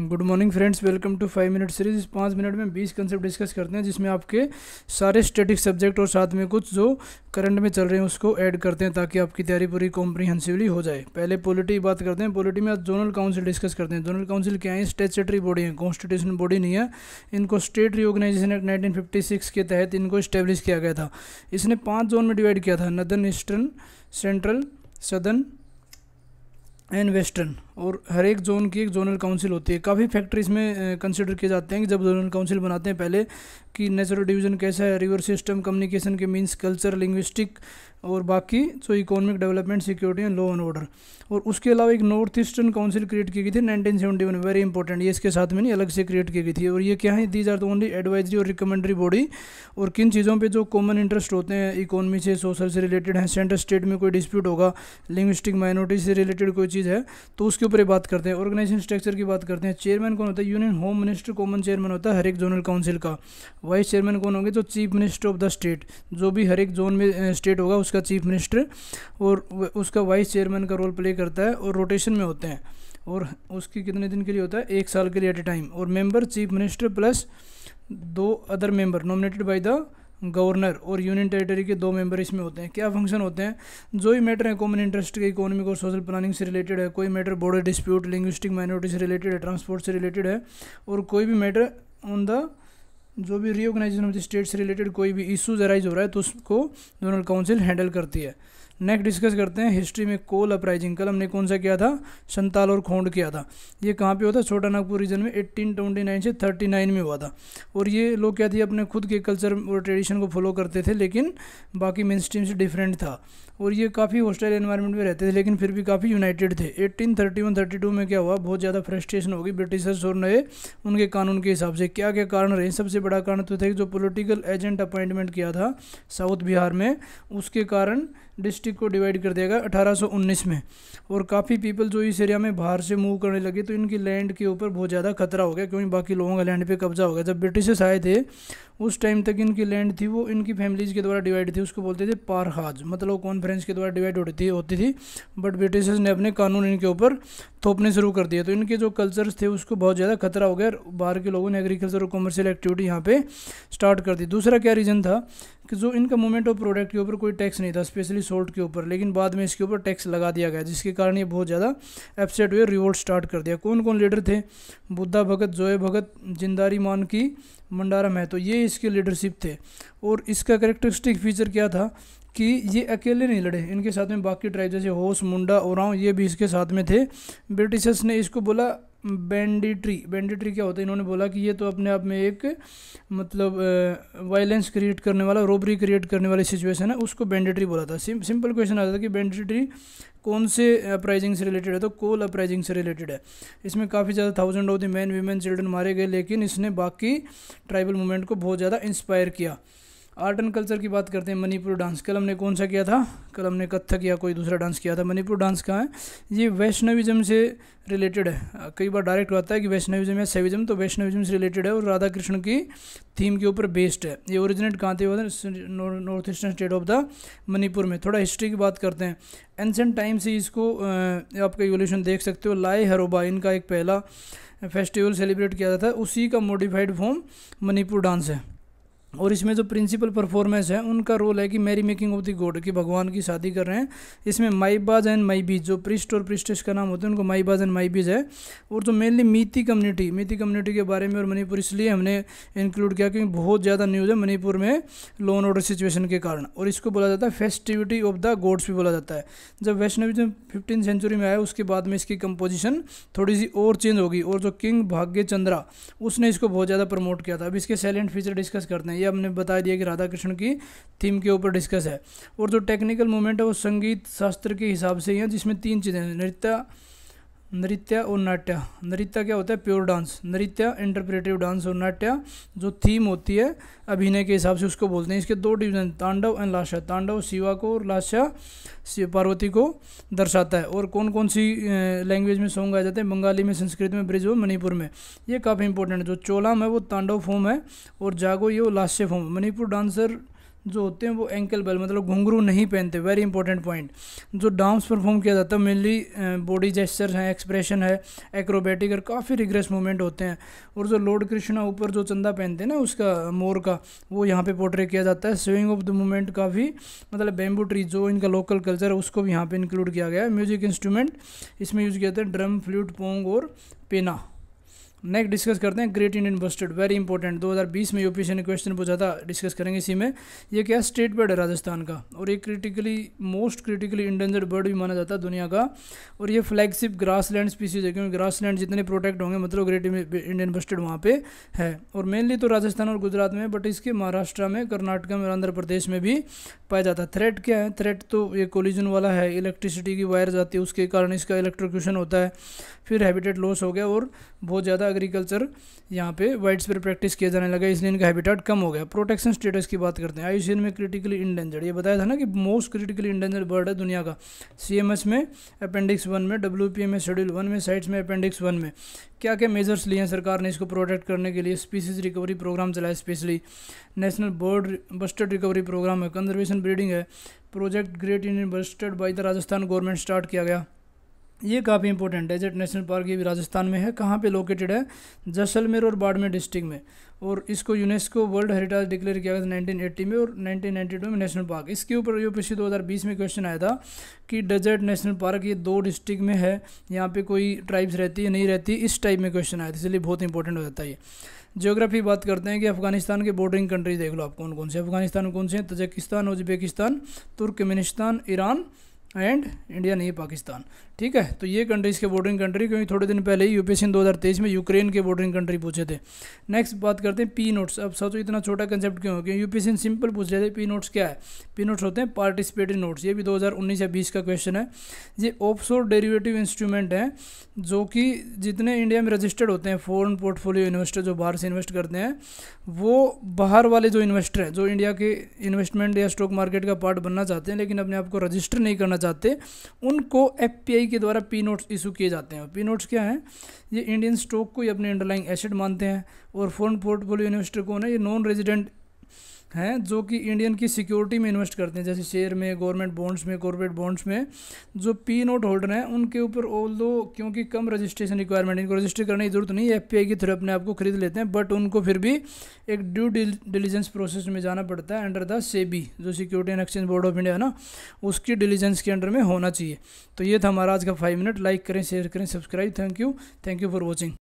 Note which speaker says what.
Speaker 1: good morning friends welcome to five minute series इस पाँच minute में बीस कंसेप्ट डिस्कस करते हैं जिसमें आपके सारे स्टेटिक सब्जेक्ट और साथ में कुछ जो करंट में चल रहे हैं उसको ऐड करते हैं ताकि आपकी तैयारी पूरी कॉम्प्रीहेंसिवली हो जाए पहले पॉलिटी बात करते हैं पॉलिटी में आज जोनल काउंसिल डिस्कस करते हैं जोनल काउंसिल क्या है स्टेचुटरी बॉडी है कॉन्स्टिट्यूशन बॉडी नहीं है इनको स्टेट रिओर्गनाइजेशन एक्ट नाइनटीन के तहत इनको स्टैब्लिश किया गया था इसने पाँच जोन में डिवाइड किया था northern eastern central southern and western और हर एक जोन की एक जोनल काउंसिल होती है काफ़ी फैक्ट्री इसमें कंसिडर किए जाते हैं कि जब जोनल काउंसिल बनाते हैं पहले कि नेचुरल डिवीज़न कैसा है रिवर सिस्टम कम्युनिकेशन के मीन्स कल्चर लिंग्विस्टिक और बाकी socio economic development security and law and order और उसके अलावा एक नॉर्थ ईस्टर्न काउंसिल क्रिएट की गई थी 1971 में वेरी इंपॉर्टेंट ये इसके साथ में नहीं अलग से क्रिएट की गई थी और ये क्या है these are the only advisory और रिकमेंडरी बॉडी और किन चीज़ों पर जो कॉमन इंटरेस्ट होते हैं इकोनॉमी से सोशल से रिलेटेड हैं सेंटर स्टेट में कोई डिस्प्यूट होगा लिंग्विस्टिक माइनॉरिटी से रिलेटेड कोई चीज़ है तो उसके ऊपर बात करते हैं ऑर्गेनाइजेशन स्ट्रक्चर की बात करते हैं चेयरमैन कौन होता है union home minister common chairman होता है हर एक जोनल काउंसिल का वाइस चेयरमैन कौन होंगे तो chief minister of the state जो भी हर एक जोन में स्टेट होगा उस उसका चीफ मिनिस्टर और उसका वाइस चेयरमैन का रोल प्ले करता है और रोटेशन में होते हैं और उसकी कितने दिन के लिए होता है एक साल के लिए एट ए टाइम और मेंबर चीफ मिनिस्टर प्लस दो other member nominated by the governor और यूनियन टेरिटरी के दो मेंबर इसमें होते हैं क्या फंक्शन होते हैं जो भी मैटर है कॉमन इंटरेस्ट के इकोनॉमिक और सोशल प्लानिंग से रिलेटेड है कोई matter border dispute linguistic minority से रिलेटेड है ट्रांसपोर्ट से रिलेटेड है और कोई भी मैटर ऑन द जो भी रीऑर्गेनाइजेशन ऑफ द स्टेट से रिलेटेड कोई भी इशूज़ अराइज हो रहा है तो उसको जनरल काउंसिल हैंडल करती है नेक्स्ट डिस्कस करते हैं हिस्ट्री में कोल अपराइजिंग कल हमने कौन सा किया था संताल और खोंड किया था ये कहाँ पे हुआ था छोटा नागपुर रीजन में 1829 से 39 में हुआ था और ये लोग क्या थे अपने खुद के कल्चर और ट्रेडिशन को फॉलो करते थे लेकिन बाकी मेन स्ट्रीम से डिफरेंट था और ये काफ़ी हॉस्टाइल इन्वायरमेंट में रहते थे लेकिन फिर भी काफ़ी यूनाइटेड थे थर्टी टू में क्या हुआ बहुत ज़्यादा फ्रस्ट्रेशन होगी ब्रिटिशर्स और नए उनके कानून के हिसाब से क्या क्या कारण रहे सबसे बड़ा कारण तो था कि जो पोलिटिकल एजेंट अपॉइंटमेंट किया था साउथ बिहार में उसके कारण डिस्ट्रिक्ट को डिवाइड कर दिया गया 1819 में और काफ़ी पीपल जो इस एरिया में बाहर से मूव करने लगे तो इनकी लैंड के ऊपर बहुत ज़्यादा खतरा हो गया क्योंकि बाकी लोगों का लैंड पे कब्जा हो गया जब ब्रिटिशर्स आए थे उस टाइम तक इनकी लैंड थी वो इनकी फैमिलीज़ के द्वारा डिवाइड थी उसको बोलते थे पारहाज मतलब कॉन्फ्रेंस के द्वारा डिवाइड होती थी होती थी बट ब्रिटिशर्स ने अपने कानून इनके ऊपर थोपने शुरू कर दिए तो इनके जो कल्चर्स थे उसको बहुत ज़्यादा खतरा हो गया बाहर के लोगों ने एग्रीकल्चर और कॉमर्शियल एक्टिविटी यहाँ पे स्टार्ट कर दी दूसरा क्या रीज़न था कि जो इनका मूवमेंट ऑफ प्रोडक्ट के ऊपर कोई टैक्स नहीं था स्पेशली सोल्ट के ऊपर लेकिन बाद में इसके ऊपर टैक्स लगा दिया गया जिसके कारण ये बहुत ज़्यादा एपसेट हुए रिवोल्ट स्टार्ट कर दिया कौन कौन लीडर थे बुद्धा भगत जोए भगत जिंदारी मान की मंडारम है तो ये इसके लीडरशिप थे और इसका करेक्टरिस्टिक फीचर क्या था कि ये अकेले नहीं लड़े इनके साथ में बाकी ट्राइब जैसे होस मुंडा और ये भी इसके साथ में थे ब्रिटिशर्स ने इसको बोला बैंडिट्री बैंडिट्री क्या होता है इन्होंने बोला कि ये तो अपने आप में एक मतलब वायलेंस क्रिएट करने वाला रोबरी क्रिएट करने वाली सिचुएशन है उसको बैंडिट्री बोला था सिम, सिंपल क्वेश्चन आता था कि बैंडिट्री कौन से अपराइजिंग से रिलेटेड है तो कोल अपराइजिंग से रिलेटेड है इसमें काफ़ी ज़्यादा thousand of the man women children मारे गए लेकिन इसने बाकी ट्राइबल मूवमेंट को बहुत ज़्यादा इंस्पायर किया आर्ट एंड कल्चर की बात करते हैं मणिपुर डांस कल हमने कौन सा किया था कल हमने कत्थक या कोई दूसरा डांस किया था मणिपुर डांस कहाँ है ये वैष्णविज्म से रिलेटेड है कई बार डायरेक्ट आता है कि वैष्णविज्म या सेविज्म तो वैष्णविज्म से रिलेटेड है और राधा कृष्ण की थीम के ऊपर बेस्ड है ये ओरिजिनेट कहाँ थे north eastern state of the Manipur में थोड़ा हिस्ट्री की बात करते हैं एंशेंट टाइम से इसको आपका इवोल्यूशन देख सकते हो लाए हरोबा इनका एक पहला फेस्टिवल सेलिब्रेट किया जाता है उसी का मॉडिफाइड फॉर्म मणिपुर डांस है और इसमें जो प्रिंसिपल परफॉर्मेंस है उनका रोल है कि merry making of the god कि भगवान की शादी कर रहे हैं इसमें माईबाज एंड माईबीज जो प्रिस्ट और प्रिस्टेस का नाम होते हैं उनको माईबाज एंड माईबीज है और जो mainly Meitei community Meitei community के बारे में और मणिपुर इसलिए हमने इंक्लूड किया क्योंकि बहुत ज़्यादा न्यूज़ है मणिपुर में लॉ एंड ऑर्डर सिचुएशन के कारण और इसको बोला जाता है फेस्टिविटी ऑफ द गॉड्स भी बोला जाता है जब वैष्णविज्म फिफ्टीन सेंचुरी में आया उसके बाद में इसकी कंपोजिशन थोड़ी सी और चेंज होगी और जो किंग भाग्य चंद्रा उसने इसको बहुत ज़्यादा प्रमोट किया था अब इसके सैलेंट फीचर डिस्कस करते हैं ये हमने बता दिया कि राधा कृष्ण की थीम के ऊपर डिस्कस है और जो टेक्निकल मूवमेंट है वो संगीत शास्त्र के हिसाब से ही है जिसमें तीन चीज़ें नृत्य नृत्य और नाट्य नृत्य क्या होता है प्योर डांस नृत्य इंटरप्रेटिव डांस और नाट्य जो थीम होती है अभिनय के हिसाब से उसको बोलते हैं इसके दो डिवीजन तांडव एंड लाशा तांडव शिवा को और लाशा शिव पार्वती को दर्शाता है और कौन कौन सी लैंग्वेज में सॉन्ग आ जाते हैं बंगाली में संस्कृत में ब्रिज और मणिपुर में ये काफ़ी इंपॉर्टेंट है जो चोलाम है वो तांडव फॉर्म है और जागो ये वो लाश्य फॉर्म मणिपुर डांसर जो होते हैं वो एंकल बेल मतलब घुंघरू नहीं पहनते वेरी इंपॉर्टेंट पॉइंट जो डांस परफॉर्म किया जाता है मेनली बॉडी जेस्चर हैं एक्सप्रेशन है एक्रोबेटिक और काफ़ी रिग्रेस मूवमेंट होते हैं और जो लॉर्ड कृष्णा ऊपर जो चंदा पहनते हैं ना उसका मोर का वो यहाँ पे पोर्ट्रे किया जाता है स्विंग ऑफ द मूवमेंट काफ़ी मतलब बेम्बू ट्री जो इनका लोकल कल्चर है उसको भी यहाँ पर इंक्लूड किया गया है म्यूजिक इंस्ट्रूमेंट इसमें यूज़ किया जाता है ड्रम फ्लूट पोंग और पेना नेक्स्ट डिस्कस करते हैं great Indian bustard very important 2020 में यूपीएससी ने क्वेश्चन पूछा था डिस्कस करेंगे इसी में ये क्या स्टेट बर्ड है राजस्थान का और ये critically most critically endangered bird भी माना जाता है दुनिया का और ये फ्लैगशिप ग्रास लैंड स्पीसीज है क्योंकि ग्रास लैंड जितने प्रोटेक्ट होंगे मतलब ग्रेट इंडियन बस्टर्ड वहाँ पर है और मेनली तो राजस्थान और गुजरात में बट इसके महाराष्ट्र में कर्नाटका में और आंध्र प्रदेश में भी पाया जाता है थ्रेट क्या है थ्रेट तो ये कोलिजन वाला है इलेक्ट्रिसिटी की वायर जाती है उसके कारण इसका इलेक्ट्रोक्यूशन होता है फिर हैबिटेट लॉस हो गया और बहुत ज़्यादा एग्रीकल्चर यहाँ पे वाइड स्प्रे प्रैक्टिस किया जाने लगा इसलिए इनका हैबिटेट कम हो गया प्रोटेक्शन स्टेटस की बात करते हैं आयुषियन में क्रिटिकली इंडेंजर्ड ये बताया था ना कि मोस्ट क्रिटिकली इंडेंजर्ड बर्ड है दुनिया का सीएमएस में अपेंडिक्स वन में डब्ल्यू में शेड्यूल वन में साइट्स में अपेंडिक्स वन में क्या क्या मेजर्स लिए हैं सरकार ने इसको प्रोटेक्ट करने के लिए स्पीसीज रिकवरी प्रोग्राम चलाया specially national bird bustard recovery programme है कंजर्वेशन ब्रीडिंग है project great Indian bustard by the Rajasthan government start किया गया ये काफ़ी इंपॉर्टेंट है जट नेशनल पार्क ये भी राजस्थान में है कहाँ पे लोकेटेड है जैसलमेर और बाड़मेर डिस्ट्रिक्ट में और इसको यूनेस्को वर्ल्ड हेरिटेज डिक्लेयर किया गया था 1980 में और 1992 में नेशनल पार्क इसके ऊपर यू हज़ार 2020 में क्वेश्चन आया था कि डेजर्ट नेशनल पार्क ये दो डिस्ट्रिक्ट में है यहाँ पे कोई ट्राइब्स रहती है नहीं रहती इस टाइप में क्वेश्चन आया था इसलिए बहुत इंपॉर्टेंट हो जाता है ये जोग्राफी बात करते हैं कि अफगानिस्तान के बॉर्डरिंग कंट्रीज देख लो आप कौन कौन से अफगानिस्तान कौन से हैं Tajikistan Uzbekistan Turkmenistan Iran and India नहीं पाकिस्तान ठीक है तो ये कंट्रीज़ के बॉर्डरिंग कंट्री क्योंकि थोड़े दिन पहले ही यूपीएससी दो हज़ार तेईस में यूक्रेन के बॉर्डरिंग कंट्री पूछे थे नेक्स्ट बात करते हैं पी नोट्स अब सोचो इतना छोटा कंसेप्ट क्यों हो क्योंकि यूपीएससी सिंपल पूछ रहे थे पी नोट्स क्या है पी नोट्स होते हैं पार्टिसिपेटरी नोट्स ये भी दो हज़ार उन्नीस या बीस का क्वेश्चन है ये ऑफशोर डेरीवेटिव इंस्ट्रूमेंट हैं जो कि जितने इंडिया में रजिस्टर्ड होते हैं फॉरन पोर्टफोलियो इन्वेस्टर जो बाहर से इन्वेस्ट करते हैं वो बाहर वाले जो इन्वेस्टर हैं जो इंडिया के इन्वेस्टमेंट या स्टॉक मार्केट का पार्ट बनना चाहते हैं लेकिन अपने आप को रजिस्टर नहीं करना जाते उनको एफ के द्वारा पी नोट्स इशू किए जाते हैं पी नोट्स क्या हैं ये इंडियन स्टॉक को ही अपने अंडरलाइंग एसेट मानते हैं और फोन पोर्टफोलियो इन्वेस्टर को ना ये नॉन रेजिडेंट हैं जो कि इंडियन की सिक्योरिटी में इन्वेस्ट करते हैं जैसे शेयर में गवर्नमेंट बॉन्ड्स में कॉरपोरेट बॉन्ड्स में जो पी नोट होल्डर हैं उनके ऊपर ऑल दो क्योंकि कम रजिस्ट्रेशन रिक्वायरमेंट इनको रजिस्टर करने की जरूरत नहीं है एफ के थ्रू अपने आप को खरीद लेते हैं बट उनको फिर भी एक ड्यू डिलीजेंस प्रोसेस में जाना पड़ता है अंडर द सेबी जो security and exchange board of India है ना उसकी डिलीजेंस के अंडर में होना चाहिए तो ये था हमारा आज का फाइव मिनट लाइक करें शेयर करें subscribe thank you thank you for watching